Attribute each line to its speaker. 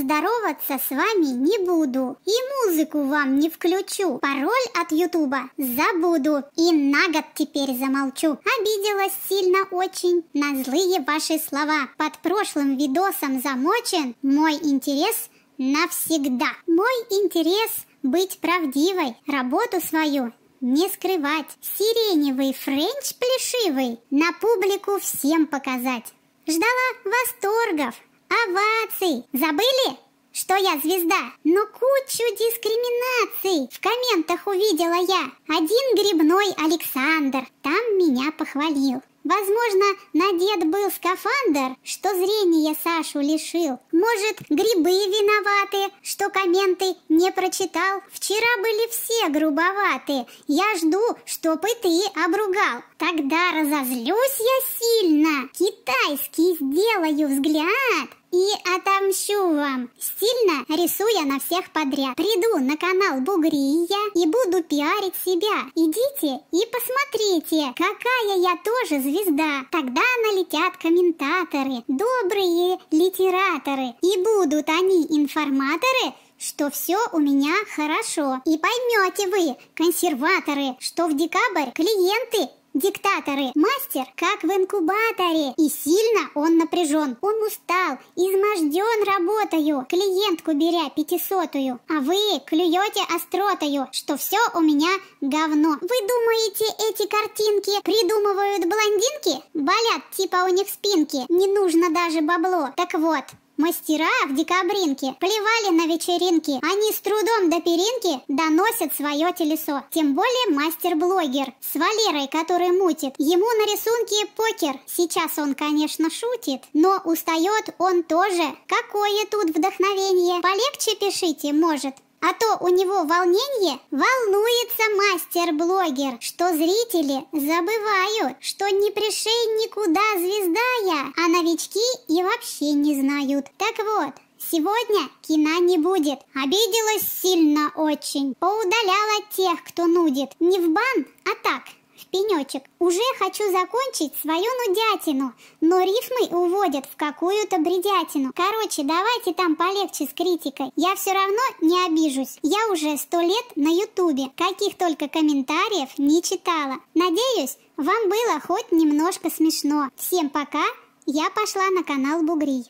Speaker 1: Здороваться с вами не буду. И музыку вам не включу. Пароль от Ютуба забуду. И на год теперь замолчу. Обиделась сильно очень на злые ваши слова. Под прошлым видосом замочен мой интерес навсегда. Мой интерес быть правдивой, работу свою не скрывать. Сиреневый френч плешивый на публику всем показать. Ждала восторгов, оваций. Забыли? что я звезда, но кучу дискриминаций в комментах увидела я. Один грибной Александр там меня похвалил. Возможно, надет был скафандр, что зрение Сашу лишил. Может, грибы виноваты, что комменты не прочитал. Вчера были все грубоваты. Я жду, чтоб и ты обругал. Тогда разозлюсь я сильно. Китайский сделаю взгляд и отомщу вам, стильно рисуя на всех подряд. Приду на канал Бугрия и буду пиарить себя. Идите и посмотрите, какая я тоже звезда. Тогда налетят комментаторы, добрые литераторы. И будут они информаторы, что все у меня хорошо. И поймете вы, консерваторы, что в декабрь клиенты Диктаторы. Мастер как в инкубаторе. И сильно он напряжен. Он устал, изможден работаю. Клиентку беря пятисотую. А вы клюете остротою, что все у меня говно. Вы думаете, эти картинки придумывают блондинки? Болят типа у них спинки. Не нужно даже бабло. Так вот, Мастера в декабринке плевали на вечеринки. Они с трудом до перинки доносят свое телесо. Тем более мастер-блогер с Валерой, который мутит. Ему на рисунке покер. Сейчас он, конечно, шутит, но устает он тоже. Какое тут вдохновение. Полегче пишите, может. А то у него волнение волнуется мастер-блогер, что зрители забывают, что не пришей никуда звезда я, а новички и вообще не знают. Так вот, Сегодня кино не будет. Обиделась сильно очень. Поудаляла тех, кто нудит. Не в бан, а так, в пенечек. Уже хочу закончить свою нудятину, но рифмы уводят в какую-то бредятину. Короче, давайте там полегче с критикой. Я все равно не обижусь. Я уже сто лет на ютубе, каких только комментариев не читала. Надеюсь, вам было хоть немножко смешно. Всем пока, я пошла на канал Бугри.